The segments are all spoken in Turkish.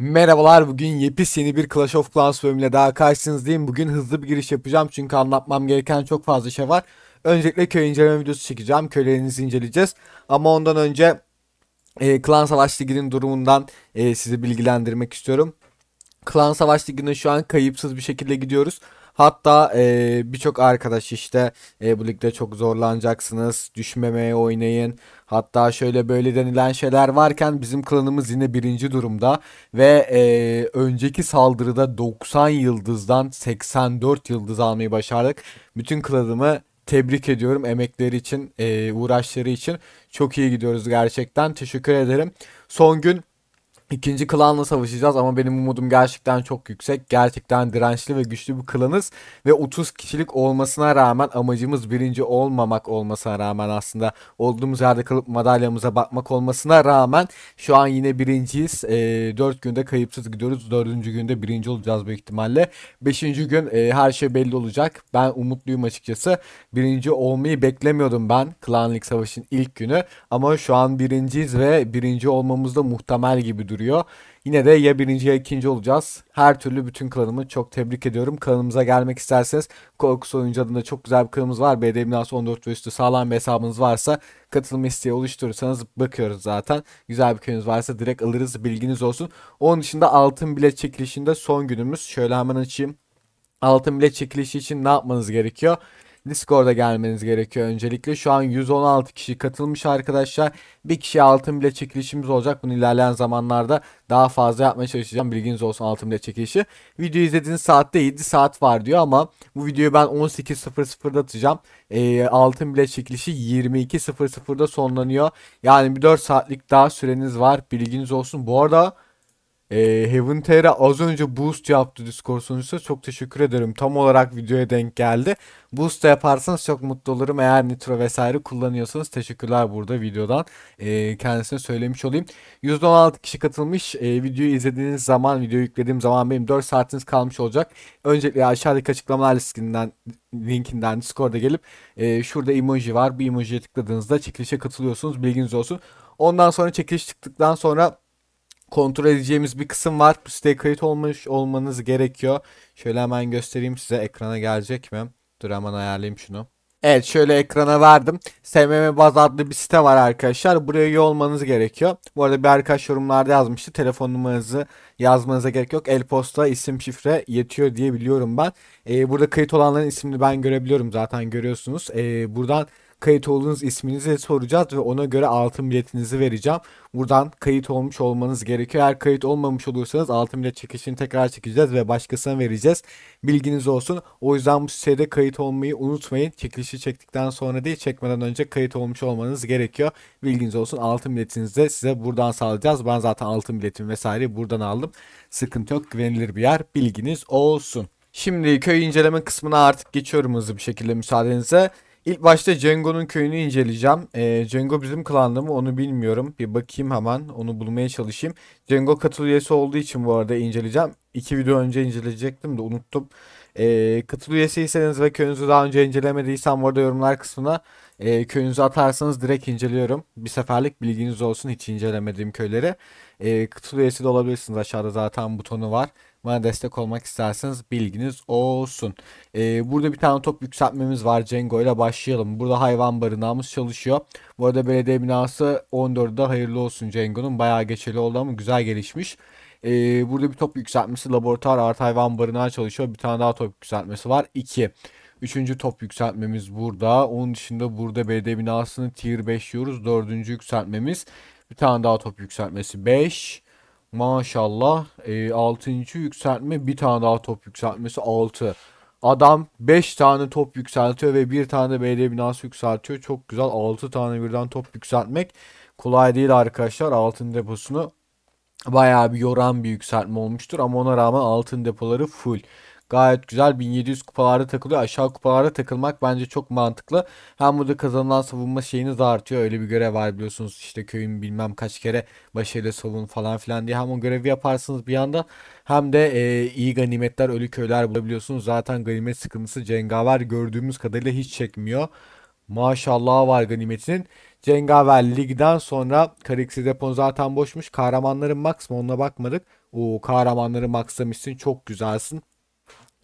Merhabalar bugün yepis yeni bir Clash of Clans bölümüyle daha karşınızdayım. Bugün hızlı bir giriş yapacağım çünkü anlatmam gereken çok fazla şey var. Öncelikle köy inceleme videosu çekeceğim. Köylerinizi inceleyeceğiz. Ama ondan önce e, Klan Savaş Ligi'nin durumundan e, sizi bilgilendirmek istiyorum. Klan Savaş Ligi'ne şu an kayıpsız bir şekilde gidiyoruz. Hatta e, birçok arkadaş işte e, bu ligde çok zorlanacaksınız. Düşmemeye oynayın. Hatta şöyle böyle denilen şeyler varken bizim klanımız yine birinci durumda. Ve e, önceki saldırıda 90 yıldızdan 84 yıldız almayı başardık. Bütün klanımı tebrik ediyorum emekleri için, e, uğraşları için. Çok iyi gidiyoruz gerçekten. Teşekkür ederim. Son gün İkinci klanla savaşacağız ama benim umudum gerçekten çok yüksek. Gerçekten dirençli ve güçlü bir klanız ve 30 kişilik olmasına rağmen amacımız birinci olmamak olmasına rağmen aslında olduğumuz yerde kalıp madalyamıza bakmak olmasına rağmen şu an yine birinciyiz. E, ee, 4 günde kayıpsız gidiyoruz. 4. günde birinci olacağız büyük ihtimalle. 5. gün e, her şey belli olacak. Ben umutluyum açıkçası. Birinci olmayı beklemiyordum ben Klanlik Savaş'ın ilk günü ama şu an birinciyiz ve birinci olmamız da muhtemel gibi duruyor duruyor. Yine de ya birinci ya ikinci olacağız. Her türlü bütün klanımı çok tebrik ediyorum. Kanalımıza gelmek isterseniz Korkusu Oyuncu adında çok güzel bir kanalımız var. BD Binası 14 ve üstü sağlam bir hesabınız varsa katılım isteği oluşturursanız bakıyoruz zaten. Güzel bir köyünüz varsa direkt alırız bilginiz olsun. Onun dışında altın bilet çekilişinde son günümüz. Şöyle hemen açayım. Altın bilet çekilişi için ne yapmanız gerekiyor? Discord'a gelmeniz gerekiyor öncelikle. Şu an 116 kişi katılmış arkadaşlar. Bir kişi altın bile çekilişimiz olacak. Bunu ilerleyen zamanlarda daha fazla yapmaya çalışacağım. Bilginiz olsun altın bile çekilişi. Videoyu izlediğiniz saatte 7 saat var diyor ama bu videoyu ben 18.00'da atacağım. E, altın bile çekilişi 22.00'da sonlanıyor. Yani bir 4 saatlik daha süreniz var. Bilginiz olsun. Bu arada e, Heaven Terra az önce boost yaptı Discord sunucusu. Çok teşekkür ederim. Tam olarak videoya denk geldi. Boost da yaparsanız çok mutlu olurum. Eğer Nitro vesaire kullanıyorsanız teşekkürler burada videodan. E, kendisine söylemiş olayım. 116 kişi katılmış. E, videoyu izlediğiniz zaman, video yüklediğim zaman benim 4 saatiniz kalmış olacak. Öncelikle aşağıdaki açıklamalar listinden linkinden Discord'a gelip e, şurada emoji var. Bu emojiye tıkladığınızda çekilişe katılıyorsunuz. Bilginiz olsun. Ondan sonra çekiliş çıktıktan sonra kontrol edeceğimiz bir kısım var. Bu siteye kayıt olmuş olmanız gerekiyor. Şöyle hemen göstereyim size ekrana gelecek mi? Dur hemen ayarlayayım şunu. Evet şöyle ekrana verdim. SMM Baz adlı bir site var arkadaşlar. Buraya üye olmanız gerekiyor. Bu arada bir arkadaş yorumlarda yazmıştı. Telefon numaranızı yazmanıza gerek yok. El-posta, isim, şifre yetiyor diye biliyorum ben. Ee, burada kayıt olanların ismini ben görebiliyorum zaten görüyorsunuz. Ee, buradan kayıt olduğunuz isminizi soracağız ve ona göre altın biletinizi vereceğim. Buradan kayıt olmuş olmanız gerekiyor. Eğer kayıt olmamış olursanız altın bilet çekişini tekrar çekeceğiz ve başkasına vereceğiz. Bilginiz olsun. O yüzden bu sitede kayıt olmayı unutmayın. Çekilişi çektikten sonra değil çekmeden önce kayıt olmuş olmanız gerekiyor. Bilginiz olsun altın biletinizi de size buradan sağlayacağız. Ben zaten altın biletim vesaire buradan aldım. Sıkıntı yok güvenilir bir yer. Bilginiz olsun. Şimdi köy inceleme kısmına artık geçiyorum hızlı bir şekilde müsaadenize. İlk başta Django'nun köyünü inceleyeceğim. E, Django bizim klanda mı onu bilmiyorum. Bir bakayım hemen onu bulmaya çalışayım. Django katıl üyesi olduğu için bu arada inceleyeceğim. İki video önce inceleyecektim de unuttum. E, katıl üyesiyseniz ve köyünüzü daha önce incelemediysen bu arada yorumlar kısmına e, köyünüzü atarsanız direkt inceliyorum. Bir seferlik bilginiz olsun hiç incelemediğim köyleri. E, katıl üyesi de olabilirsiniz aşağıda zaten butonu var. Bana destek olmak isterseniz bilginiz olsun. Ee, burada bir tane top yükseltmemiz var. Cengo ile başlayalım. Burada hayvan barınağımız çalışıyor. Bu arada belediye binası 14'de hayırlı olsun Cengo'nun. Bayağı geçeli oldu ama güzel gelişmiş. Ee, burada bir top yükseltmesi laboratuvar artı hayvan barınağı çalışıyor. Bir tane daha top yükseltmesi var. 2. Üçüncü top yükseltmemiz burada. Onun dışında burada belediye binasını tier 5 diyoruz. Dördüncü yükseltmemiz. Bir tane daha top yükseltmesi 5. Maşallah. E, ee, 6. yükseltme bir tane daha top yükseltmesi 6. Adam 5 tane top yükseltiyor ve bir tane de belediye binası yükseltiyor. Çok güzel 6 tane birden top yükseltmek kolay değil arkadaşlar. Altın deposunu bayağı bir yoran bir yükseltme olmuştur ama ona rağmen altın depoları full gayet güzel. 1700 kupalarda takılıyor. Aşağı kupalarda takılmak bence çok mantıklı. Hem burada kazanılan savunma şeyini de artıyor. Öyle bir görev var biliyorsunuz. İşte köyün bilmem kaç kere başarıyla savun falan filan diye. Hem o görevi yaparsınız bir yandan. Hem de e, iyi ganimetler, ölü köyler bulabiliyorsunuz. Zaten ganimet sıkıntısı cengaver gördüğümüz kadarıyla hiç çekmiyor. Maşallah var ganimetinin. Cengaver ligden sonra Kariksi depon zaten boşmuş. Kahramanların max mı bakmadık. O kahramanları maxlamışsın çok güzelsin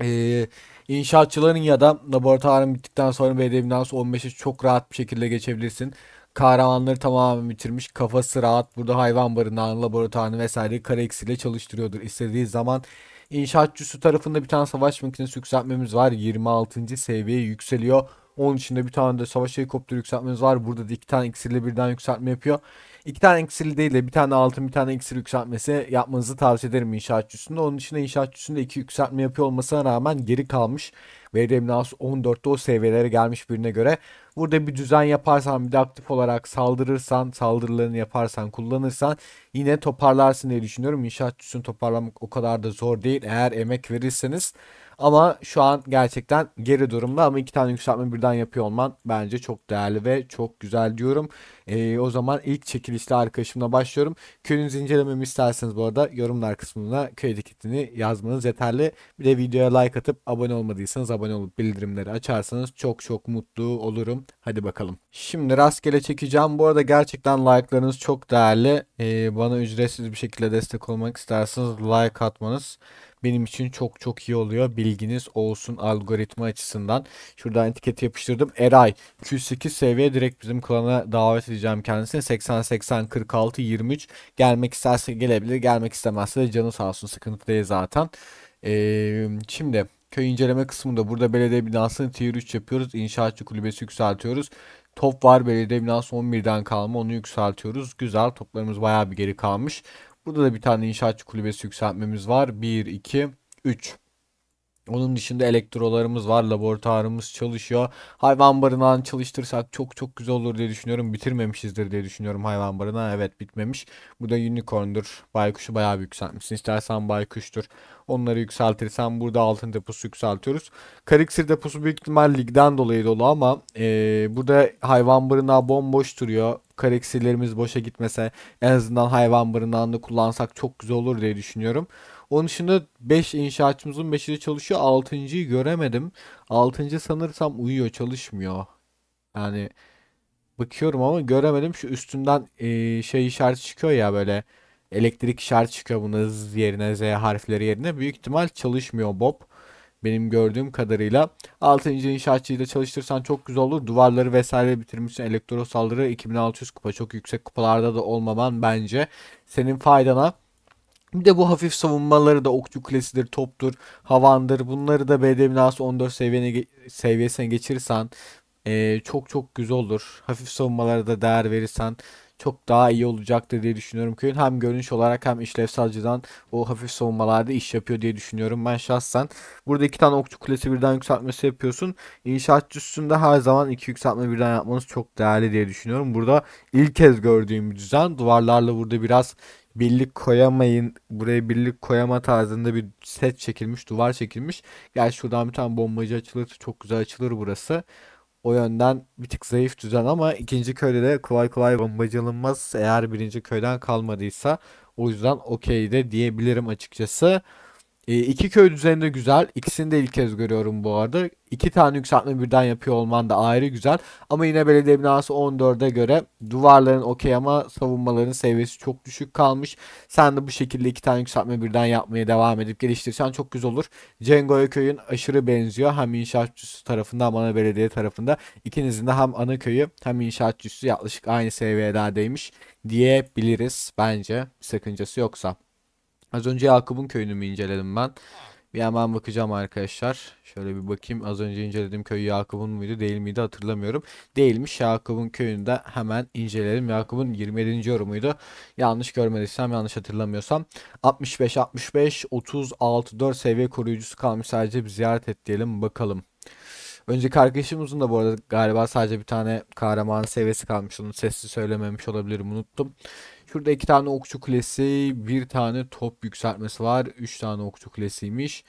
e, inşaatçıların ya da laboratuvarın bittikten sonra belediye binası 15'e çok rahat bir şekilde geçebilirsin. Kahramanları tamamen bitirmiş. Kafası rahat. Burada hayvan barınağını, laboratuvarını vesaire Karex ile çalıştırıyordur. İstediği zaman inşaatçısı tarafında bir tane savaş makinesi yükseltmemiz var. 26. seviyeye yükseliyor. Onun içinde bir tane de savaş helikopteri yükseltmemiz var. Burada da iki tane iksirle birden yükseltme yapıyor. İki tane eksil değil de bir tane altın bir tane eksil yükseltmesi yapmanızı tavsiye ederim inşaatçısında. Onun için inşaatçısında iki yükseltme yapıyor olmasına rağmen geri kalmış ve Remnas 14'te o seviyelere gelmiş birine göre. Burada bir düzen yaparsan bir de aktif olarak saldırırsan saldırılarını yaparsan kullanırsan yine toparlarsın diye düşünüyorum. İnşaatçısını toparlamak o kadar da zor değil eğer emek verirseniz. Ama şu an gerçekten geri durumda ama iki tane yükseltme birden yapıyor olman bence çok değerli ve çok güzel diyorum. E, o zaman ilk çekilişli arkadaşımla başlıyorum. Köyünüzü incelememi isterseniz bu arada yorumlar kısmına köy etiketini yazmanız yeterli. Bir de videoya like atıp abone olmadıysanız abone olup bildirimleri açarsanız çok çok mutlu olurum. Hadi bakalım. Şimdi rastgele çekeceğim. Bu arada gerçekten like'larınız çok değerli. E, bana ücretsiz bir şekilde destek olmak isterseniz like atmanız benim için çok çok iyi oluyor. Bilginiz olsun algoritma açısından. Şuradan etiket yapıştırdım. Eray Q8 seviye direkt bizim klana davet edeceğim kendisini. 80 80 46 23 gelmek isterse gelebilir. Gelmek istemezse de canı sağ olsun sıkıntı değil zaten. Ee, şimdi köy inceleme kısmında burada belediye binasını tier 3 yapıyoruz. İnşaatçı kulübesi yükseltiyoruz. Top var belediye binası 11'den kalma onu yükseltiyoruz. Güzel toplarımız baya bir geri kalmış. Burada da bir tane inşaatçı kulübesi yükseltmemiz var. 1, 2, 3. Onun dışında elektrolarımız var, laboratuvarımız çalışıyor. Hayvan barınağını çalıştırsak çok çok güzel olur diye düşünüyorum. Bitirmemişizdir diye düşünüyorum hayvan barınağı. Evet bitmemiş. Bu da unicorn'dur. Baykuşu bayağı bir yükseltmişsin. İstersen baykuştur. Onları yükseltirsen burada altın deposu yükseltiyoruz. Kariksir deposu büyük ihtimal ligden dolayı dolu ama e, burada hayvan barınağı bomboş duruyor kareksirlerimiz boşa gitmese en azından hayvan barınağında kullansak çok güzel olur diye düşünüyorum. Onun dışında 5 inşaatçımızın 5'i de çalışıyor. 6.'yı göremedim. 6. sanırsam uyuyor çalışmıyor. Yani bakıyorum ama göremedim. Şu üstünden e, şey işareti çıkıyor ya böyle elektrik işareti çıkıyor bunun Z yerine Z harfleri yerine. Büyük ihtimal çalışmıyor Bob. Benim gördüğüm kadarıyla 6. inşaatçıyı da çalıştırsan çok güzel olur. Duvarları vesaire bitirmişsin. Elektro saldırı 2600 kupa. Çok yüksek kupalarda da olmaman bence senin faydana. Bir de bu hafif savunmaları da okçu kulesidir, toptur, havandır. Bunları da BD 14 seviyene, seviyesine geçirirsen e, çok çok güzel olur. Hafif savunmalara da değer verirsen çok daha iyi olacaktır diye düşünüyorum. Köyün hem görünüş olarak hem işlevsel o hafif savunmalarda iş yapıyor diye düşünüyorum ben şahsen. Burada iki tane okçu kulesi birden yükseltmesi yapıyorsun. İnşaatçı her zaman iki yükseltme birden yapmanız çok değerli diye düşünüyorum. Burada ilk kez gördüğüm bir düzen. Duvarlarla burada biraz birlik koyamayın buraya birlik koyama tarzında bir set çekilmiş duvar çekilmiş. Gel şuradan bir tane bombacı açılır çok güzel açılır burası. O yönden bir tık zayıf düzen ama ikinci köyde de kolay kolay bombacı alınmaz eğer birinci köyden kalmadıysa. O yüzden okey de diyebilirim açıkçası. E, iki köy düzeninde güzel. İkisini de ilk kez görüyorum bu arada. İki tane yükseltme birden yapıyor olman da ayrı güzel. Ama yine belediye binası 14'e göre duvarların okey ama savunmaların seviyesi çok düşük kalmış. Sen de bu şekilde iki tane yükseltme birden yapmaya devam edip geliştirsen çok güzel olur. Cengoya köyün aşırı benziyor. Hem inşaatçısı tarafından, hem ana belediye tarafında. İkinizin de hem ana köyü hem inşaatçısı yaklaşık aynı seviyelerdeymiş diyebiliriz bence. sakıncası yoksa. Az önce Yakup'un köyünü mü inceledim ben? Bir hemen bakacağım arkadaşlar. Şöyle bir bakayım. Az önce inceledim köy Yakup'un muydu değil miydi hatırlamıyorum. Değilmiş. Yakup'un köyünü de hemen inceleyelim. Yakup'un 27. yorumuydu. Yanlış görmediysem yanlış hatırlamıyorsam. 65 65 36, 4 seviye koruyucusu kalmış. Sadece bir ziyaret et diyelim bakalım. Önceki arkadaşımızın da bu arada galiba sadece bir tane kahraman seviyesi kalmış. Onu sesli söylememiş olabilirim unuttum. Şurada iki tane okçu kulesi, bir tane top yükseltmesi var. Üç tane okçu kulesiymiş.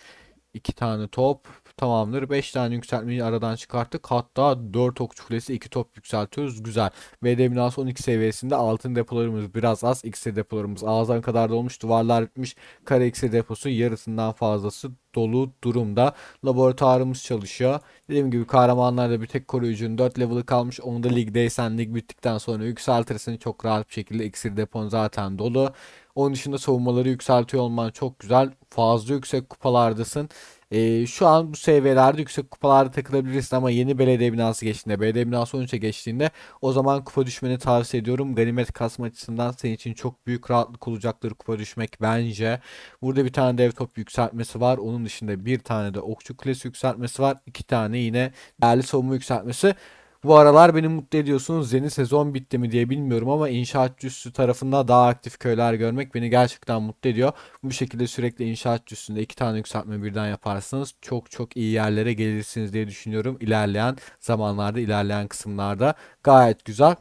2 tane top tamamdır. 5 tane yükseltmeyi aradan çıkarttık. Hatta 4 okçu kulesi 2 top yükseltiyoruz. Güzel. VD binası 12 seviyesinde altın depolarımız biraz az. X'e depolarımız ağızdan kadar dolmuş. Duvarlar bitmiş. Kare x deposu yarısından fazlası dolu durumda. Laboratuvarımız çalışıyor. Dediğim gibi kahramanlarda bir tek koruyucunun 4 level'ı kalmış. Onu da ligdeysen lig bittikten sonra yükseltirsin. Çok rahat bir şekilde x depon zaten dolu. Onun dışında savunmaları yükseltiyor olman çok güzel. Fazla yüksek kupalardasın. E, şu an bu seviyelerde yüksek kupalarda takılabilirsin ama yeni belediye binası geçtiğinde, belediye binası 13'e geçtiğinde o zaman kupa düşmeni tavsiye ediyorum. Ganimet kasma açısından senin için çok büyük rahatlık olacaktır kupa düşmek bence. Burada bir tane dev top yükseltmesi var. Onun dışında bir tane de okçu kulesi yükseltmesi var. iki tane yine değerli savunma yükseltmesi. Bu aralar beni mutlu ediyorsunuz. Yeni sezon bitti mi diye bilmiyorum ama inşaatçısı tarafında daha aktif köyler görmek beni gerçekten mutlu ediyor. Bu şekilde sürekli inşaatçısında iki tane yükseltme birden yaparsanız çok çok iyi yerlere gelirsiniz diye düşünüyorum. İlerleyen zamanlarda, ilerleyen kısımlarda gayet güzel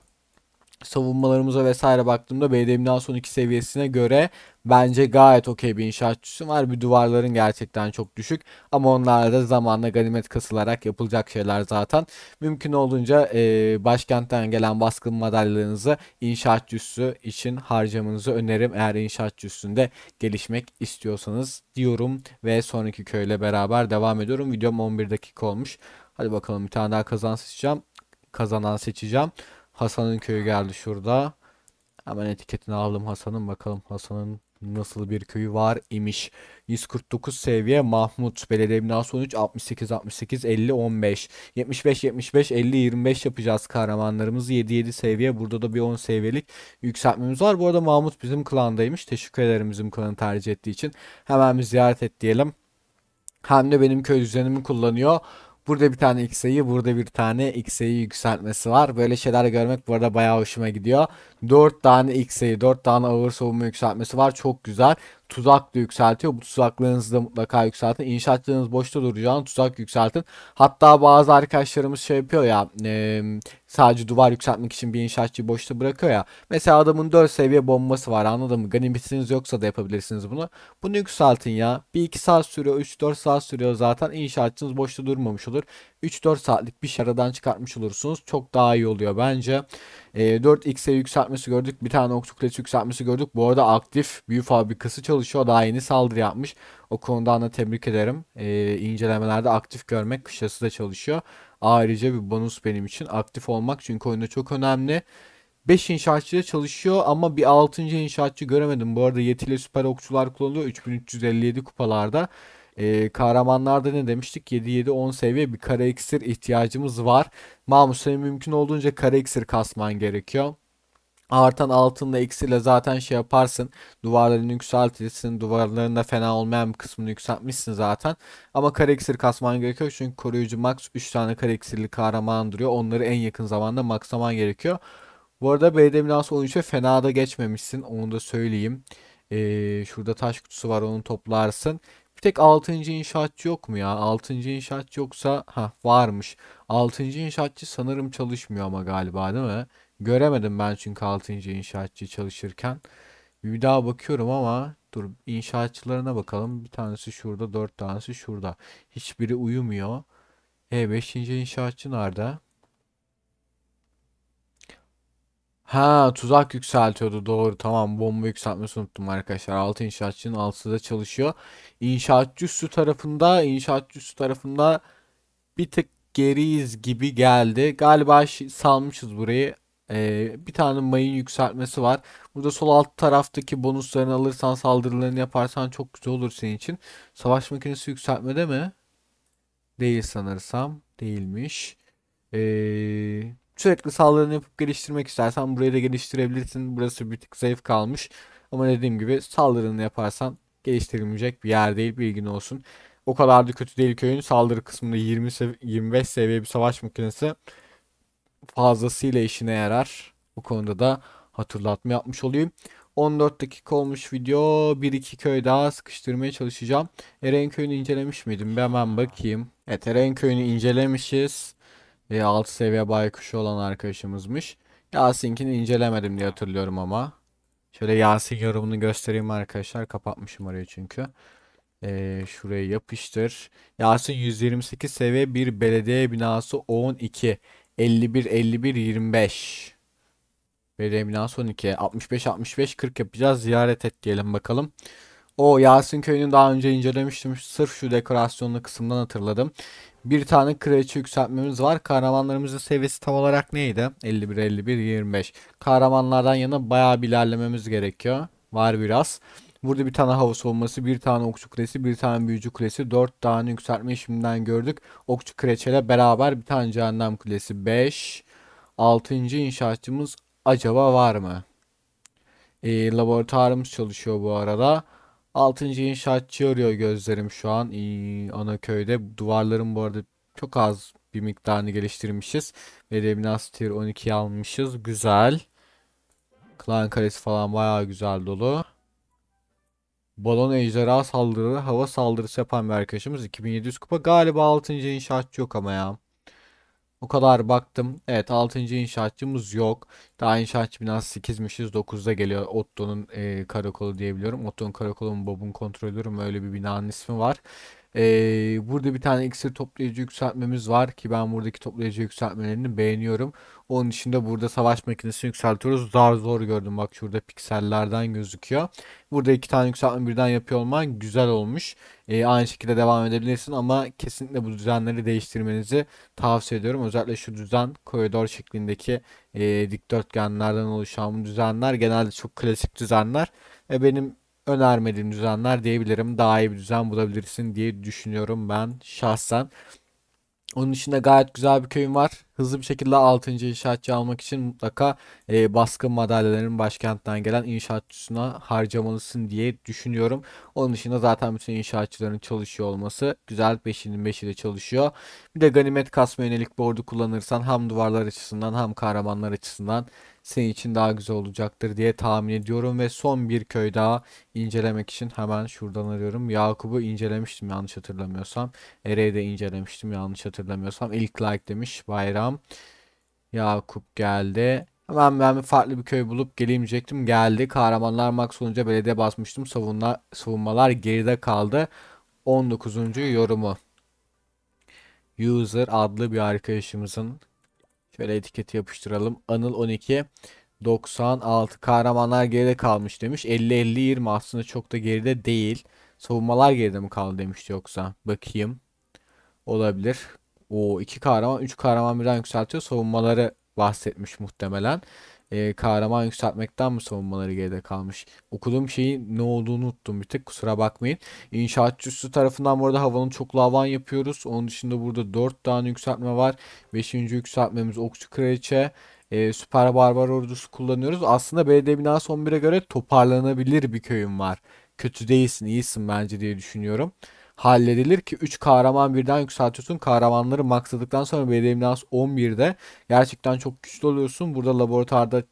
savunmalarımıza vesaire baktığımda BDM'den son iki seviyesine göre bence gayet okey bir inşaatçısı var. Bir duvarların gerçekten çok düşük ama onlar da zamanla ganimet kasılarak yapılacak şeyler zaten. Mümkün olduğunca e, başkentten gelen baskın madalyalarınızı inşaatçısı için harcamanızı öneririm. Eğer inşaatçısında gelişmek istiyorsanız diyorum ve sonraki köyle beraber devam ediyorum. Videom 11 dakika olmuş. Hadi bakalım bir tane daha kazan seçeceğim. Kazanan seçeceğim. Hasan'ın köyü geldi şurada. Hemen etiketini aldım Hasan'ın. Bakalım Hasan'ın nasıl bir köyü var imiş. 149 seviye Mahmut. Belediye binası 13 68 68 50 15 75 75 50 25 yapacağız kahramanlarımız. 7 7 seviye. Burada da bir 10 seviyelik yükseltmemiz var. Bu arada Mahmut bizim klandaymış. Teşekkür ederim bizim klanı tercih ettiği için. Hemen bir ziyaret et diyelim. Hem de benim köy düzenimi kullanıyor. Burada bir tane x sayı, burada bir tane x sayı yükseltmesi var. Böyle şeyler görmek bu arada bayağı hoşuma gidiyor. 4 tane x sayı, 4 tane ağır savunma yükseltmesi var. Çok güzel tuzak da yükseltiyor. Bu tuzaklarınızı da mutlaka yükseltin. İnşaatçılarınız boşta duracağını tuzak yükseltin. Hatta bazı arkadaşlarımız şey yapıyor ya e, sadece duvar yükseltmek için bir inşaatçıyı boşta bırakıyor ya. Mesela adamın 4 seviye bombası var anladın mı? Ganimetiniz yoksa da yapabilirsiniz bunu. Bunu yükseltin ya. bir 2 saat sürüyor 3-4 saat sürüyor zaten inşaatçınız boşta durmamış olur. 3-4 saatlik bir şaradan çıkartmış olursunuz. Çok daha iyi oluyor bence. 4x'e ee, yükseltmesi gördük. Bir tane oktuklet yükseltmesi gördük. Bu arada aktif büyü fabrikası çalışıyor. Daha yeni saldırı yapmış. O konudan da tebrik ederim. E, incelemelerde aktif görmek kışlası da çalışıyor. Ayrıca bir bonus benim için aktif olmak. Çünkü oyunda çok önemli. 5 inşaatçı çalışıyor ama bir 6. inşaatçı göremedim. Bu arada yetili süper okçular kullanılıyor 3357 kupalarda. E, kahramanlarda ne demiştik? 7-7-10 seviye bir kara iksir ihtiyacımız var. Mamus senin mümkün olduğunca kara iksir kasman gerekiyor. Artan altınla eksiyle zaten şey yaparsın. Duvarlarını yükseltirsin. Duvarlarında fena olmayan kısmını yükseltmişsin zaten. Ama kare eksir kasman gerekiyor. Çünkü koruyucu max 3 tane kare eksirli kahraman duruyor. Onları en yakın zamanda maxlaman gerekiyor. Bu arada BD Milas 13'e fena da geçmemişsin. Onu da söyleyeyim. Ee, şurada taş kutusu var onu toplarsın. Bir tek 6. inşaatçı yok mu ya? 6. inşaatçı yoksa ha varmış. 6. inşaatçı sanırım çalışmıyor ama galiba değil mi? Göremedim ben çünkü 6. inşaatçı çalışırken. Bir daha bakıyorum ama dur inşaatçılarına bakalım. Bir tanesi şurada, dört tanesi şurada. Hiçbiri uyumuyor. E 5. inşaatçı nerede? Ha tuzak yükseltiyordu doğru tamam bomba yükseltmesi unuttum arkadaşlar. altı inşaatçının 6'sı da çalışıyor. İnşaatçı üssü tarafında inşaatçı üssü tarafında bir tık geriyiz gibi geldi. Galiba salmışız burayı. Ee, bir tane mayın yükseltmesi var. Burada sol alt taraftaki bonuslarını alırsan saldırılarını yaparsan çok güzel olur senin için. Savaş makinesi yükseltmede mi? Değil sanırsam. Değilmiş. Ee, sürekli saldırını yapıp geliştirmek istersen burayı da geliştirebilirsin. Burası bir tık zayıf kalmış. Ama dediğim gibi saldırını yaparsan geliştirilmeyecek bir yer değil bilgin olsun. O kadar da kötü değil köyün saldırı kısmında 20 sev 25 seviye bir savaş makinesi fazlasıyla işine yarar. Bu konuda da hatırlatma yapmış olayım. 14 dakika olmuş video. 1-2 köy daha sıkıştırmaya çalışacağım. Eren köyünü incelemiş miydim? Bir hemen bakayım. Evet Eren köyünü incelemişiz e, 6 seviye baykuşu olan arkadaşımızmış. Yasin'kini incelemedim diye hatırlıyorum ama. Şöyle Yasin yorumunu göstereyim arkadaşlar. Kapatmışım orayı çünkü. Ee, şuraya yapıştır. Yasin 128 seviye bir belediye binası 12. 51 51 25. Belediye binası 12. 65 65 40 yapacağız. Ziyaret et diyelim bakalım. O Yasin köyünü daha önce incelemiştim. Sırf şu dekorasyonlu kısımdan hatırladım. Bir tane kraliçe yükseltmemiz var. Kahramanlarımızın seviyesi tam olarak neydi? 51, 51, 25. Kahramanlardan yana bayağı bir ilerlememiz gerekiyor. Var biraz. Burada bir tane hava olması, bir tane okçu kulesi, bir tane büyücü kulesi, dört tane yükseltme şimdiden gördük. Okçu kreçeyle beraber bir tane cehennem kulesi. 5. Altıncı inşaatçımız acaba var mı? E, laboratuvarımız çalışıyor bu arada. Altıncı inşaat çığırıyor gözlerim şu an ana köyde. Duvarların bu arada çok az bir miktarını geliştirmişiz. Ve Reminas Tier 12'yi almışız. Güzel. Klan kalesi falan bayağı güzel dolu. Balon ejderha saldırı, hava saldırısı yapan bir arkadaşımız. 2700 kupa. Galiba 6. inşaatçı yok ama ya. O kadar baktım. Evet 6. inşaatçımız yok. Daha inşaatçı binası 8'mişiz. 9'da geliyor Otto'nun e, karakolu diyebiliyorum. Otto'nun karakolu mu Bob'un kontrolörü mü öyle bir binanın ismi var. Ee, burada bir tane iksir toplayıcı yükseltmemiz var ki ben buradaki toplayıcı yükseltmelerini beğeniyorum. Onun için burada savaş makinesini yükseltiyoruz. Zar zor gördüm bak şurada piksellerden gözüküyor. Burada iki tane yükseltme birden yapıyor olman güzel olmuş. Ee, aynı şekilde devam edebilirsin ama kesinlikle bu düzenleri değiştirmenizi tavsiye ediyorum. Özellikle şu düzen koridor şeklindeki e, dikdörtgenlerden oluşan bu düzenler genelde çok klasik düzenler. E, benim önermediğim düzenler diyebilirim. Daha iyi bir düzen bulabilirsin diye düşünüyorum ben şahsen. Onun içinde gayet güzel bir köyüm var hızlı bir şekilde 6. inşaatçı almak için mutlaka e, baskın madalyelerin başkentten gelen inşaatçısına harcamalısın diye düşünüyorum. Onun dışında zaten bütün inşaatçıların çalışıyor olması güzel. 5'inin 5'i de çalışıyor. Bir de ganimet kasma yönelik bordu kullanırsan hem duvarlar açısından hem kahramanlar açısından senin için daha güzel olacaktır diye tahmin ediyorum ve son bir köy daha incelemek için hemen şuradan arıyorum. Yakup'u incelemiştim yanlış hatırlamıyorsam. Ere'yi de incelemiştim yanlış hatırlamıyorsam. İlk like demiş bayram bakacağım. Yakup geldi. Hemen ben bir farklı bir köy bulup geleyim diyecektim. Geldi. Kahramanlar Max olunca belediye basmıştım. Savunma, savunmalar geride kaldı. 19. yorumu. User adlı bir arkadaşımızın şöyle etiketi yapıştıralım. Anıl 12 96 kahramanlar geride kalmış demiş. 50 50 20 aslında çok da geride değil. Savunmalar geride mi kaldı demişti yoksa. Bakayım. Olabilir o iki kahraman üç kahraman birden yükseltiyor. Savunmaları bahsetmiş muhtemelen. E, kahraman yükseltmekten mi savunmaları geride kalmış? Okuduğum şeyin ne olduğunu unuttum bir tek kusura bakmayın. İnşaatçısı tarafından burada havanın çok lavan yapıyoruz. Onun dışında burada 4 tane yükseltme var. 5. yükseltmemiz Okçu Kraliçe. E, süper Barbar Ordusu kullanıyoruz. Aslında belediye binası 11'e göre toparlanabilir bir köyüm var. Kötü değilsin iyisin bence diye düşünüyorum halledilir ki 3 kahraman birden yükseltiyorsun. Kahramanları maksadıktan sonra Verimlas 11'de gerçekten çok güçlü oluyorsun. Burada laboratuvarda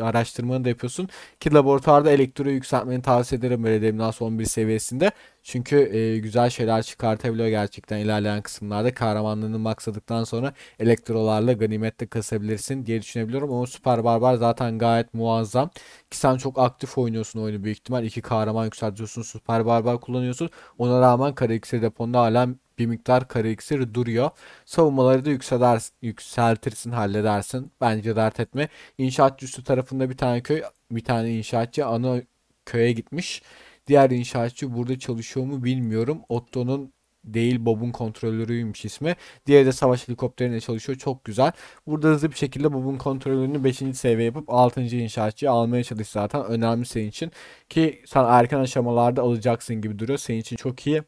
araştırmanı da yapıyorsun. Ki laboratuvarda elektro yükseltmeni tavsiye ederim böyle demden son bir seviyesinde. Çünkü e, güzel şeyler çıkartabiliyor gerçekten ilerleyen kısımlarda. Kahramanlığını maksadıktan sonra elektrolarla ganimetle kasabilirsin diye düşünebiliyorum. Ama Süper Barbar zaten gayet muazzam. Ki sen çok aktif oynuyorsun oyunu büyük ihtimal. iki kahraman yükseltiyorsun. Süper Barbar kullanıyorsun. Ona rağmen kara iksir deponda hala bir miktar kara iksir duruyor. Savunmaları da yükseler, yükseltirsin, halledersin. Bence dert etme. İnşaatçısı tarafında bir tane köy, bir tane inşaatçı ana köye gitmiş. Diğer inşaatçı burada çalışıyor mu bilmiyorum. Otto'nun değil Bob'un kontrolörüymüş ismi. Diğeri de savaş helikopterine çalışıyor. Çok güzel. Burada hızlı bir şekilde Bob'un kontrolörünü 5. seviye yapıp 6. inşaatçıya almaya çalış zaten. Önemli senin için. Ki sen erken aşamalarda alacaksın gibi duruyor. Senin için çok iyi.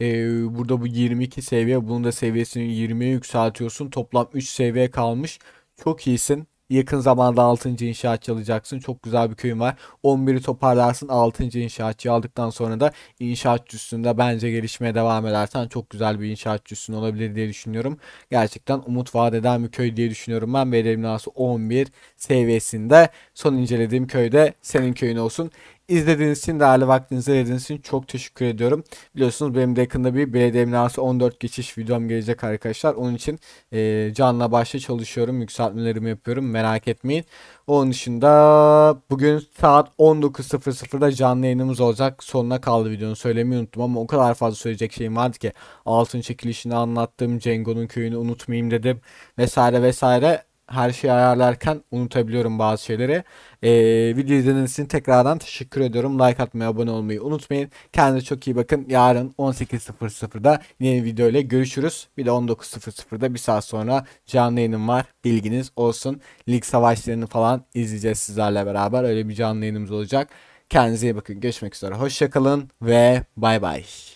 Ee, burada bu 22 seviye. Bunun da seviyesini 20'ye yükseltiyorsun. Toplam 3 seviye kalmış. Çok iyisin. Yakın zamanda 6. inşaatçı alacaksın. Çok güzel bir köyün var. 11'i toparlarsın. 6. inşaatçı aldıktan sonra da inşaatçısında bence gelişmeye devam edersen çok güzel bir inşaatçısın üstün olabilir diye düşünüyorum. Gerçekten umut vaat eden bir köy diye düşünüyorum ben. Ve Elimnası 11 seviyesinde son incelediğim köyde senin köyün olsun. İzlediğiniz için, değerli vaktinizi ayırdığınız için çok teşekkür ediyorum. Biliyorsunuz benim de yakında bir belediye binası 14 geçiş videom gelecek arkadaşlar. Onun için e, canla başla çalışıyorum, yükseltmelerimi yapıyorum merak etmeyin. Onun dışında bugün saat 19.00'da canlı yayınımız olacak. Sonuna kaldı videonun söylemeyi unuttum ama o kadar fazla söyleyecek şeyim vardı ki. Altın çekilişini anlattım, Cengo'nun köyünü unutmayayım dedim vesaire vesaire her şeyi ayarlarken unutabiliyorum bazı şeyleri. Ee, video izlediğiniz için tekrardan teşekkür ediyorum. Like atmayı, abone olmayı unutmayın. Kendinize çok iyi bakın. Yarın 18.00'da yeni video ile görüşürüz. Bir de 19.00'da bir saat sonra canlı yayınım var. Bilginiz olsun. Lig savaşlarını falan izleyeceğiz sizlerle beraber. Öyle bir canlı yayınımız olacak. Kendinize iyi bakın. Görüşmek üzere. Hoşçakalın ve bay bay.